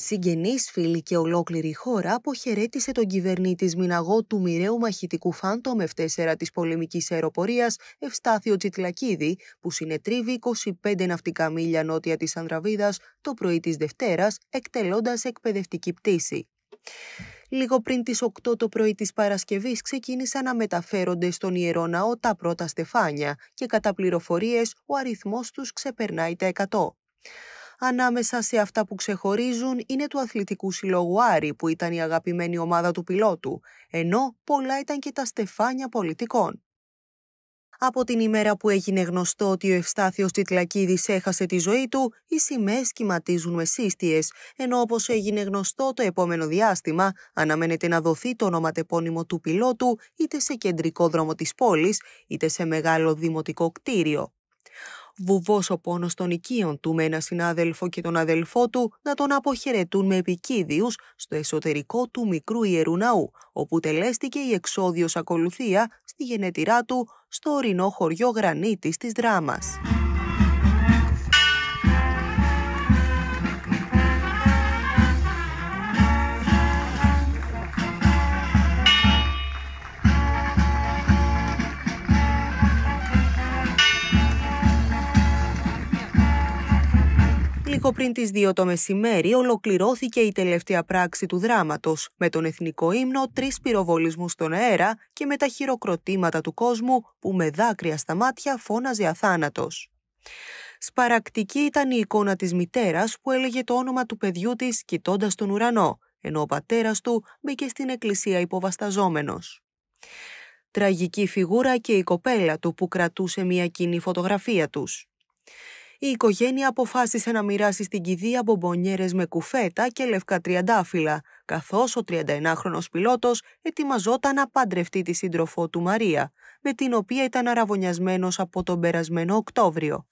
Συγγενείς, φίλοι και ολόκληρη χώρα αποχαιρέτησε τον κυβερνήτη Μιναγό του μοιραίου μαχητικού Φάντομ F4 της πολεμικής αεροπορίας Ευστάθιο Τσιτλακίδη, που συνετρίβει 25 ναυτικά μίλια νότια της Ανδραβίδας το πρωί της Δευτέρας, εκτελώντας εκπαιδευτική πτήση. Λίγο πριν τις 8 το πρωί της Παρασκευής ξεκίνησαν να μεταφέρονται στον Ιερό Ναό τα πρώτα στεφάνια και κατά πληροφορίες ο αριθμός τους ξεπερνάει τα 100. Ανάμεσα σε αυτά που ξεχωρίζουν είναι του αθλητικού συλλόγου Άρη που ήταν η αγαπημένη ομάδα του πιλότου, ενώ πολλά ήταν και τα στεφάνια πολιτικών. Από την ημέρα που έγινε γνωστό ότι ο Ευστάθιος Τιτλακίδης έχασε τη ζωή του, οι σημαίες σχηματίζουν με σύστιες, ενώ όπως έγινε γνωστό το επόμενο διάστημα, αναμένεται να δοθεί το ονοματεπώνυμο του πιλότου είτε σε κεντρικό δρόμο της πόλης, είτε σε μεγάλο δημοτικό κτίριο. Βουβός ο πόνος των οικείων του με ένα συνάδελφο και τον αδελφό του να τον αποχαιρετούν με επικίδιου στο εσωτερικό του μικρού ιερού ναού, όπου τελέστηκε η εξόδιος ακολουθία στη γενετηρά του στο ορεινό χωριό Γρανίτης της Δράμας. λίγο πριν τις 2 το μεσημέρι ολοκληρώθηκε η τελευταία πράξη του δράματος με τον εθνικό ύμνο, τρεις πυροβολισμούς στον αέρα και με τα χειροκροτήματα του κόσμου που με δάκρυα στα μάτια φώναζε αθάνατος. Σπαρακτική ήταν η εικόνα της μητέρας που έλεγε το όνομα του παιδιού της κοιτώντας τον ουρανό, ενώ ο πατέρας του μπήκε στην εκκλησία υποβασταζόμενος. Τραγική φιγούρα και η κοπέλα του που κρατούσε μια κοινή φωτογραφία τους η οικογένεια αποφάσισε να μοιράσει στην κηδεία μπομπονιέρες με κουφέτα και λευκά τριαντάφυλλα, καθώς ο 31χρονος πιλότος ετοιμαζόταν να παντρευτεί τη σύντροφό του Μαρία, με την οποία ήταν αραβωνιασμένος από τον περασμένο Οκτώβριο.